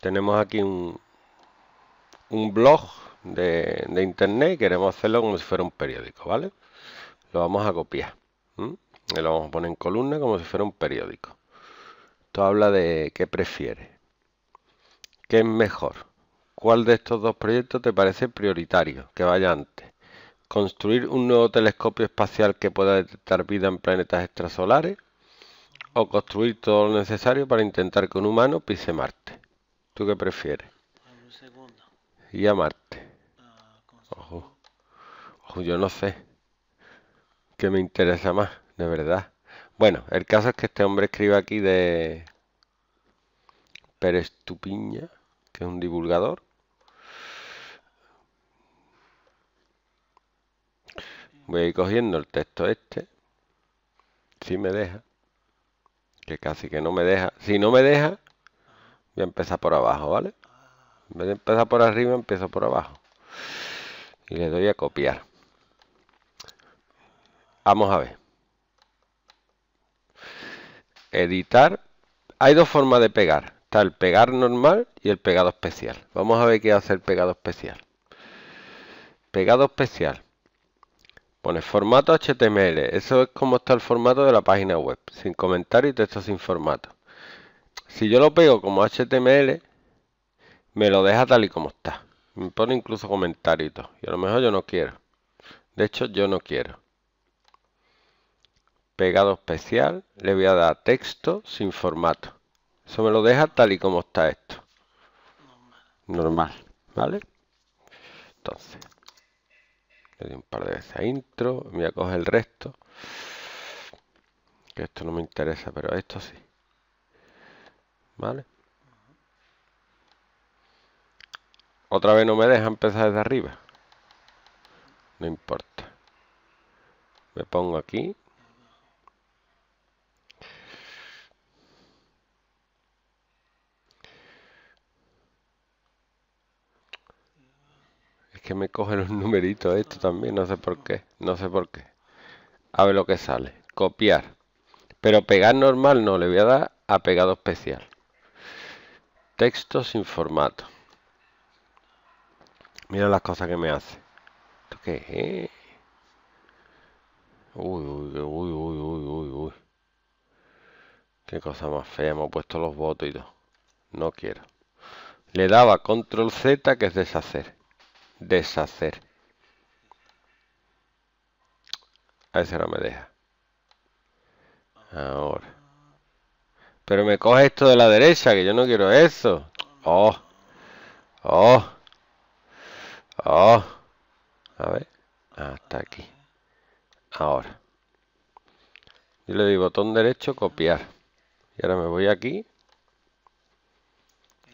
tenemos aquí un, blog de, internet y queremos hacerlo como si fuera un periódico, ¿vale? Lo vamos a copiar. Y lo vamos a poner en columna como si fuera un periódico. Esto habla de qué prefiere. ¿Qué es mejor? ¿Cuál de estos dos proyectos te parece prioritario? Que vaya antes. ¿Construir un nuevo telescopio espacial que pueda detectar vida en planetas extrasolares? ¿O construir todo lo necesario para intentar que un humano pise Marte? ¿Tú qué prefieres? Un segundo. Y a Marte. Ah, Ojo. Ojo, yo no sé. ¿Qué me interesa más? De verdad. Bueno, el caso es que este hombre escribe aquí de Pérez Tupiña, que es un divulgador. Voy a ir cogiendo el texto este. Si me deja. Que casi que no me deja. Si no me deja, Voy a empezar por abajo, ¿vale? En vez de empezar por arriba, empiezo por abajo. Y le doy a copiar. Vamos a ver. Editar. Hay dos formas de pegar. Está el pegar normal y el pegado especial. Vamos a ver qué hace el pegado especial. Pegado especial. Pone formato HTML. Eso es como está el formato de la página web. Sin comentario y texto sin formato. Si yo lo pego como HTML, me lo deja tal y como está. Me pone incluso comentarios y a lo mejor yo no quiero. De hecho, yo no quiero. Pegado especial, le voy a dar texto sin formato. Eso me lo deja tal y como está esto. Normal. ¿Vale? Entonces, le doy un par de veces a intro. Voy a coger el resto. Que esto no me interesa, pero esto sí. ¿Vale? Otra vez no me deja empezar desde arriba. No importa. Me pongo aquí. Es que me cogen los numeritos esto también, no sé por qué, no sé por qué. A ver lo que sale. Copiar. Pero pegar normal no, le voy a dar a pegado especial. Texto sin formato. Mira las cosas que me hace. qué eh? Uy, uy, uy, uy, uy, uy, Qué cosa más fea. Hemos puesto los votos y todo. No quiero. Le daba control Z que es deshacer. Deshacer. A ese no me deja. Ahora. Pero me coge esto de la derecha, que yo no quiero eso. Oh. Oh. Oh. A ver. Hasta aquí. Ahora. Yo le doy botón derecho, copiar. Y ahora me voy aquí.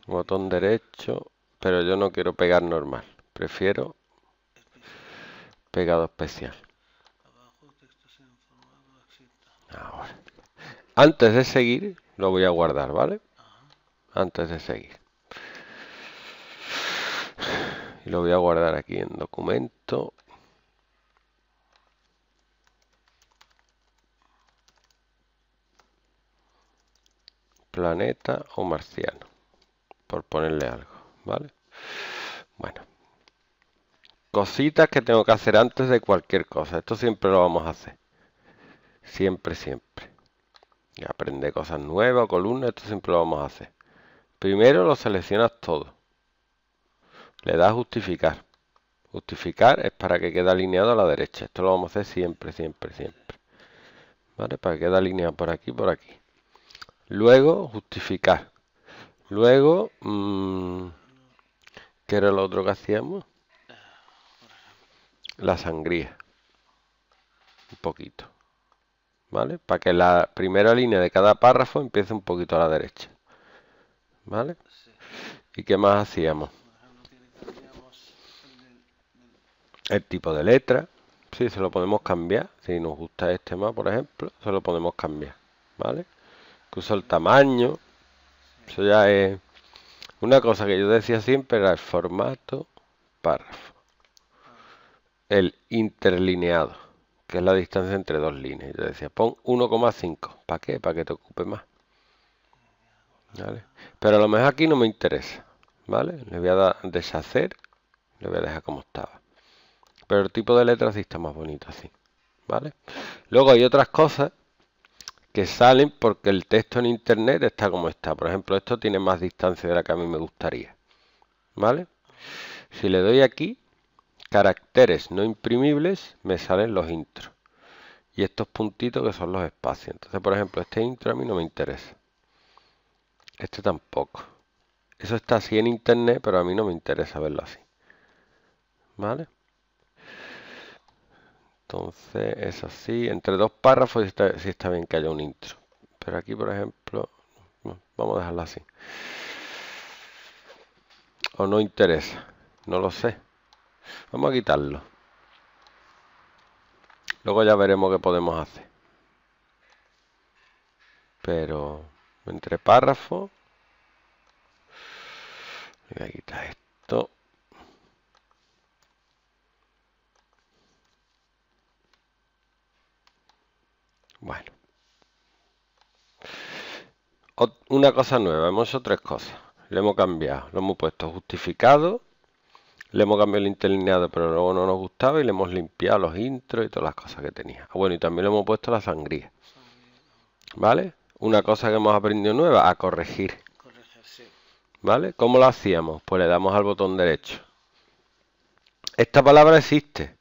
Botón derecho. Pero yo no quiero pegar normal. Prefiero pegado especial. Ahora. Antes de seguir, lo voy a guardar, ¿vale? Antes de seguir. Y lo voy a guardar aquí en documento. Planeta o marciano. Por ponerle algo, ¿vale? Bueno. Cositas que tengo que hacer antes de cualquier cosa. Esto siempre lo vamos a hacer. Siempre, siempre. Aprende cosas nuevas columnas, esto siempre lo vamos a hacer. Primero lo seleccionas todo. Le das justificar. Justificar es para que quede alineado a la derecha. Esto lo vamos a hacer siempre, siempre, siempre. ¿Vale? Para que quede alineado por aquí, por aquí. Luego justificar. Luego, mmm, ¿qué era lo otro que hacíamos? La sangría. Un poquito. ¿vale? Para que la primera línea de cada párrafo empiece un poquito a la derecha, ¿vale? ¿Y qué más hacíamos? El tipo de letra, sí, se lo podemos cambiar. Si nos gusta este más, por ejemplo, se lo podemos cambiar, ¿vale? Incluso el tamaño, eso ya es... Una cosa que yo decía siempre era el formato párrafo. El interlineado que es la distancia entre dos líneas. Yo decía, pon 1,5. ¿Para qué? Para que te ocupe más. ¿Vale? Pero a lo mejor aquí no me interesa. ¿Vale? Le voy a dar deshacer. Le voy a dejar como estaba. Pero el tipo de letra sí está más bonito así. ¿Vale? Luego hay otras cosas que salen porque el texto en internet está como está. Por ejemplo, esto tiene más distancia de la que a mí me gustaría. ¿Vale? Si le doy aquí, caracteres no imprimibles me salen los intros. Y estos puntitos que son los espacios. Entonces, por ejemplo, este intro a mí no me interesa. Este tampoco. Eso está así en internet, pero a mí no me interesa verlo así. ¿Vale? Entonces, es así. Entre dos párrafos si está, está bien que haya un intro. Pero aquí, por ejemplo, vamos a dejarlo así. O no interesa. No lo sé. Vamos a quitarlo. Luego ya veremos qué podemos hacer. Pero entre párrafos... Voy a quitar esto. Bueno. una cosa nueva. Hemos hecho tres cosas. Le hemos cambiado. Lo hemos puesto justificado le hemos cambiado el interlineado, pero luego no nos gustaba y le hemos limpiado los intros y todas las cosas que tenía. Ah, bueno, y también le hemos puesto la sangría. ¿Vale? Una cosa que hemos aprendido nueva, a corregir. ¿Vale? ¿Cómo lo hacíamos? Pues le damos al botón derecho. Esta palabra existe,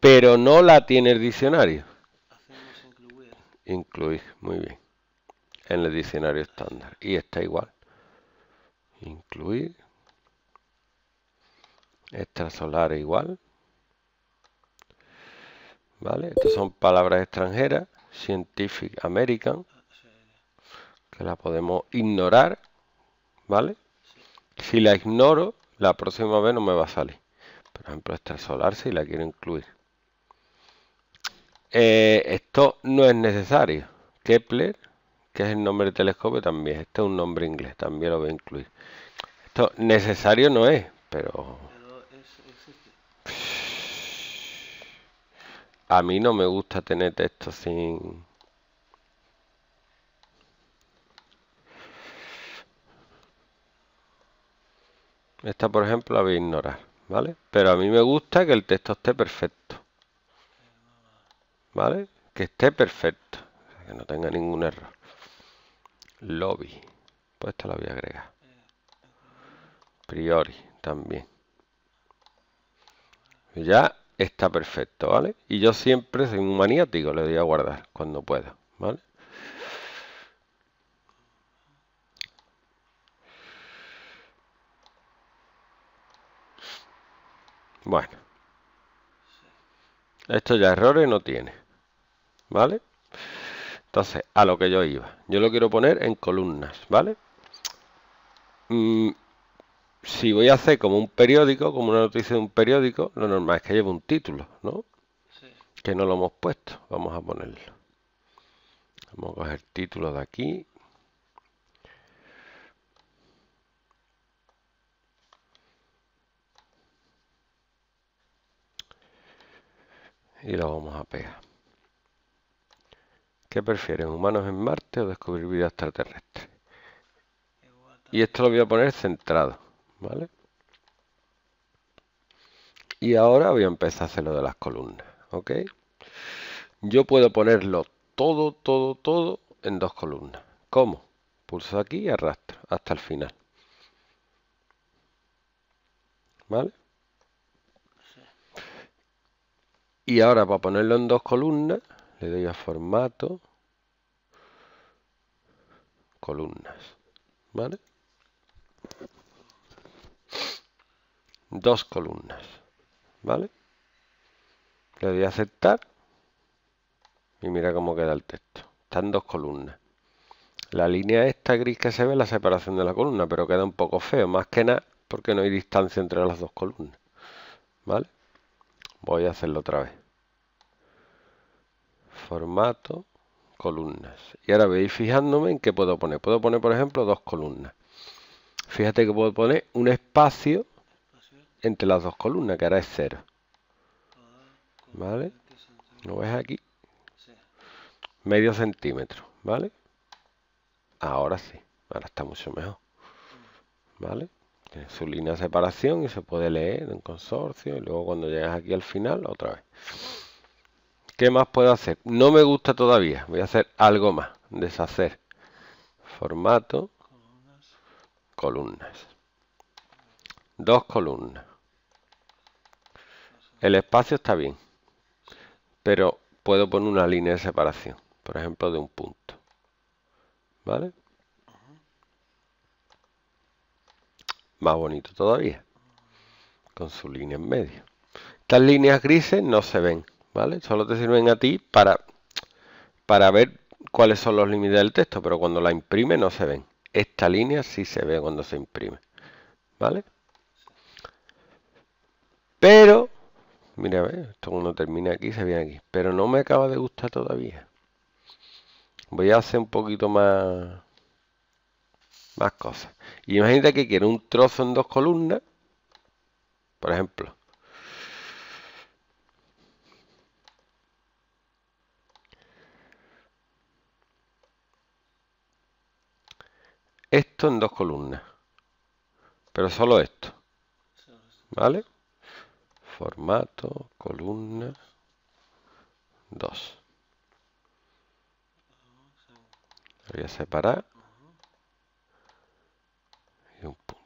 pero no la tiene el diccionario. Incluir. incluir, muy bien. En el diccionario estándar. Y está igual. Incluir extrasolar igual. ¿Vale? Estas son palabras extranjeras, scientific American, que la podemos ignorar, ¿vale? Si la ignoro, la próxima vez no me va a salir. Por ejemplo, extrasolar si la quiero incluir. Eh, esto no es necesario. Kepler, que es el nombre de telescopio, también. Este es un nombre inglés, también lo voy a incluir. Esto necesario no es, pero A mí no me gusta tener texto sin... Esta, por ejemplo, la voy a ignorar, ¿vale? Pero a mí me gusta que el texto esté perfecto. ¿Vale? Que esté perfecto. Que no tenga ningún error. Lobby. Pues esta la voy a agregar. Priori también. Y ya está perfecto, ¿vale? Y yo siempre soy un maniático, le doy a guardar cuando pueda, ¿vale? Bueno. Esto ya errores no tiene. ¿Vale? Entonces, a lo que yo iba. Yo lo quiero poner en columnas, ¿vale? Mm, si voy a hacer como un periódico, como una noticia de un periódico, lo normal es que lleve un título, ¿no? Que no lo hemos puesto. Vamos a ponerlo. Vamos a coger título de aquí. Y lo vamos a pegar. ¿Qué prefieren? ¿Humanos en Marte o descubrir vida extraterrestre? Y esto lo voy a poner centrado. ¿vale? Y ahora voy a empezar a hacer lo de las columnas, ¿ok? Yo puedo ponerlo todo, todo, todo en dos columnas. ¿Cómo? Pulso aquí y arrastro hasta el final. ¿Vale? Y ahora para ponerlo en dos columnas, le doy a formato, columnas, ¿vale? dos columnas. ¿Vale? Le doy a aceptar y mira cómo queda el texto. Están dos columnas. La línea esta gris que se ve es la separación de la columna, pero queda un poco feo, más que nada porque no hay distancia entre las dos columnas. ¿Vale? Voy a hacerlo otra vez. Formato, columnas. Y ahora veis fijándome en qué puedo poner. Puedo poner, por ejemplo, dos columnas. Fíjate que puedo poner un espacio entre las dos columnas, que ahora es cero. ¿Vale? ¿Lo ves aquí? Medio centímetro, ¿vale? Ahora sí, ahora está mucho mejor. ¿Vale? Tiene su línea de separación y se puede leer en consorcio. Y luego cuando llegas aquí al final, otra vez. ¿Qué más puedo hacer? No me gusta todavía. Voy a hacer algo más. Deshacer. Formato. columnas. Dos columnas. El espacio está bien, pero puedo poner una línea de separación, por ejemplo, de un punto. ¿Vale? Más bonito todavía, con su línea en medio. Estas líneas grises no se ven, ¿vale? Solo te sirven a ti para, para ver cuáles son los límites del texto, pero cuando la imprime no se ven. Esta línea sí se ve cuando se imprime, ¿vale? Pero Mira, a ver, esto cuando termina aquí se viene aquí. Pero no me acaba de gustar todavía. Voy a hacer un poquito más... Más cosas. imagínate que quiero un trozo en dos columnas. Por ejemplo. Esto en dos columnas. Pero solo esto. ¿Vale? formato, columna, 2. voy a separar. Y un punto.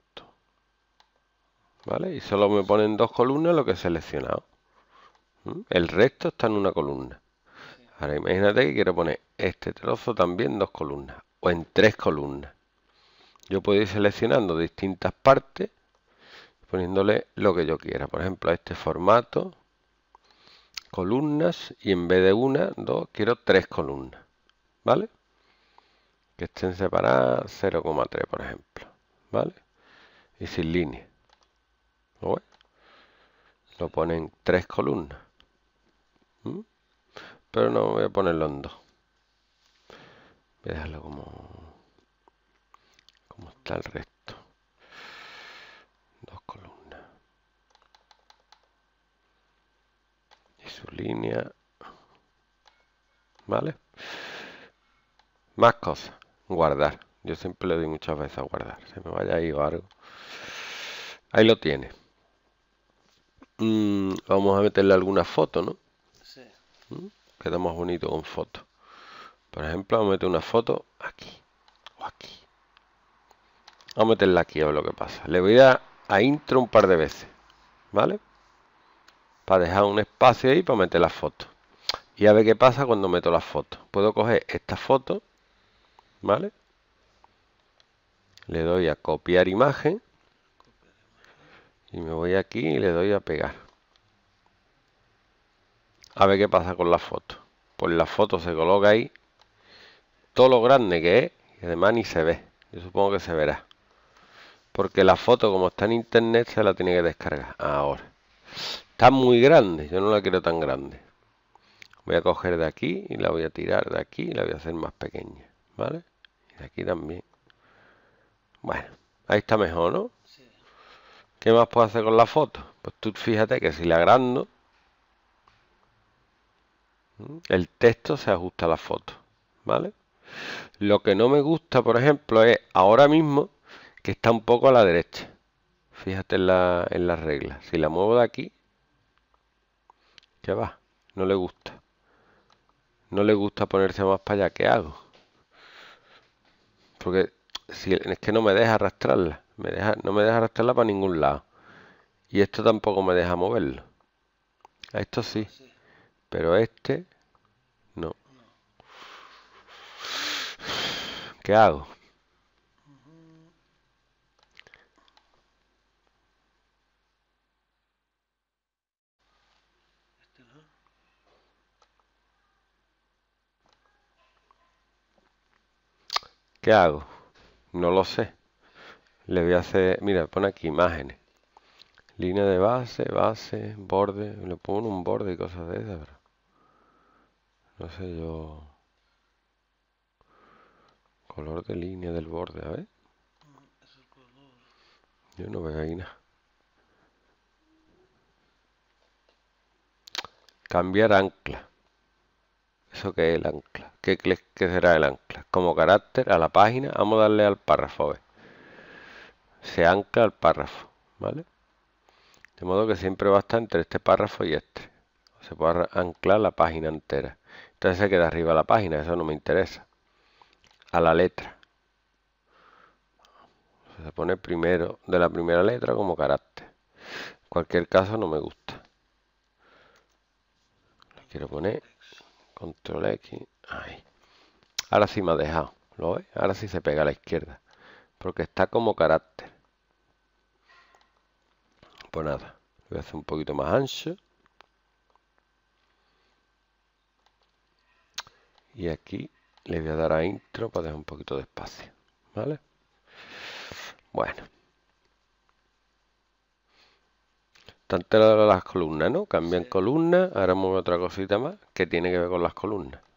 ¿Vale? Y solo me ponen dos columnas lo que he seleccionado. ¿Mm? El resto está en una columna. Ahora imagínate que quiero poner este trozo también dos columnas. O en tres columnas. Yo puedo ir seleccionando distintas partes poniéndole lo que yo quiera. Por ejemplo, a este formato, columnas, y en vez de una, dos, quiero tres columnas. ¿Vale? Que estén separadas 0,3, por ejemplo. ¿Vale? Y sin línea. Bueno, lo ponen tres columnas. Pero no voy a ponerlo en dos. Voy a dejarlo como, como está el resto. su línea. ¿Vale? Más cosas. Guardar. Yo siempre le doy muchas veces a guardar. Se me vaya ahí o algo. Ahí lo tiene. Mm, vamos a meterle alguna foto, ¿no? Mm, queda más bonito con foto. Por ejemplo, vamos meter una foto aquí. O aquí. Vamos a meterla aquí a ver lo que pasa. Le voy a a intro un par de veces. ¿Vale? para dejar un espacio ahí para meter las fotos. Y a ver qué pasa cuando meto las fotos. Puedo coger esta foto, ¿vale? Le doy a copiar imagen. Y me voy aquí y le doy a pegar. A ver qué pasa con la foto. Pues la foto se coloca ahí. Todo lo grande que es. Y además ni se ve. Yo supongo que se verá. Porque la foto como está en internet se la tiene que descargar. Ahora. Está muy grande, yo no la quiero tan grande. Voy a coger de aquí y la voy a tirar de aquí y la voy a hacer más pequeña, ¿vale? Y de aquí también. Bueno, ahí está mejor, ¿no? ¿Qué más puedo hacer con la foto? Pues tú fíjate que si la agrando, el texto se ajusta a la foto, ¿vale? Lo que no me gusta, por ejemplo, es ahora mismo que está un poco a la derecha. Fíjate en en la regla. Si la muevo de aquí, Qué va, no le gusta. No le gusta ponerse más para allá. ¿Qué hago? Porque es que no me deja arrastrarla. Me deja, no me deja arrastrarla para ningún lado. Y esto tampoco me deja moverlo. A esto sí. Pero este, no. ¿Qué hago? ¿Qué hago? No lo sé. Le voy a hacer, mira, pone aquí imágenes. Línea de base, base, borde. Le pongo un borde y cosas de esas, No sé yo... Color de línea del borde, a ver. Yo no veo ahí nada. Cambiar ancla. ¿Eso que es el ancla? ¿Qué, qué será el ancla? como carácter a la página, vamos a darle al párrafo. Se ancla el párrafo, ¿vale? De modo que siempre va a estar entre este párrafo y este. Se puede anclar la página entera. Entonces se queda arriba la página, eso no me interesa. A la letra. Se pone primero de la primera letra como carácter. En cualquier caso no me gusta. quiero poner control X. Ahí. Ahora sí me ha dejado. ¿Lo ves? Ahora sí se pega a la izquierda. Porque está como carácter. Pues nada. voy a hacer un poquito más ancho. Y aquí le voy a dar a intro para dejar un poquito de espacio. ¿Vale? Bueno. Tanto las columnas, ¿no? Cambian columnas. Ahora otra cosita más que tiene que ver con las columnas.